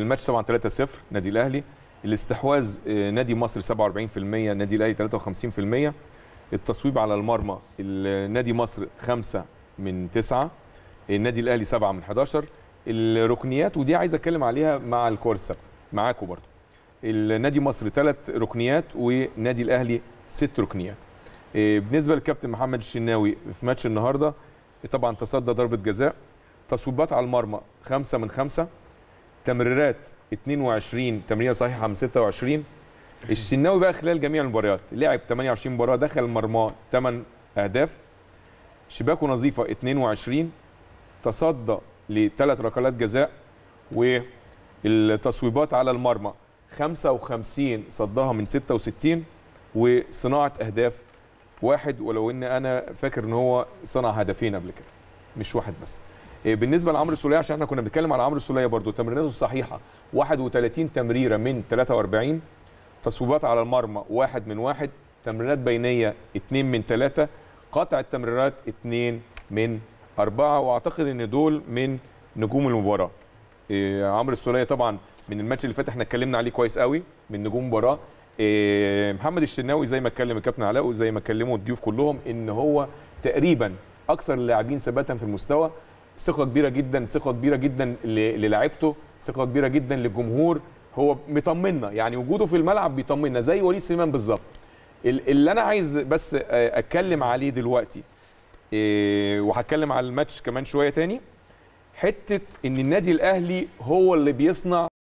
الماتش طبعا 3-0 نادي الاهلي الاستحواذ آه، نادي مصر 47% نادي الاهلي 53% التصويب على المرمى نادي مصر 5 من 9 النادي آه، الاهلي 7 من 11 الركنيات ودي عايز اتكلم عليها مع الكور السبت معاكم برضو النادي مصر 3 ركنيات ونادي الاهلي 6 ركنيات آه، بالنسبه للكابتن محمد الشناوي في ماتش النهارده طبعا تصدى ضربه جزاء تصويبات على المرمى 5 من 5 تمريرات 22 تمريره صحيحه من 26 الشناوي بقى خلال جميع المباريات لعب 28 مباراه دخل المرمى 8 اهداف شباكه نظيفه 22 تصدى لثلاث ركلات جزاء والتصويبات على المرمى 55 صدها من 66 وصناعه اهداف واحد ولو ان انا فاكر ان هو صنع هدفين قبل كده مش واحد بس إيه، بالنسبه لعمرو السوليه عشان احنا كنا بنتكلم على عمرو السوليه برده تمريراته الصحيحه 31 تمريره من 43 تصويبات على المرمى واحد من واحد تمريرات بينيه 2 من 3 قطع التمريرات 2 من 4 واعتقد ان دول من نجوم المباراه إيه عمرو السوليه طبعا من الماتش اللي فات احنا اتكلمنا عليه كويس قوي من نجوم المباراه إيه محمد الشناوي زي ما اتكلم الكابتن علاء وزي ما اتكلموا الضيوف كلهم ان هو تقريبا اكثر اللاعبين ثباتا في المستوى ثقه كبيره جدا ثقه كبيره جدا للاعيبته ثقه كبيره جدا للجمهور هو مطمنا يعني وجوده في الملعب بيطمنا زي وليد سليمان بالظبط اللي انا عايز بس آه، اتكلم عليه دلوقتي آه، وهتكلم على الماتش كمان شويه تاني حته ان النادي الاهلي هو اللي بيصنع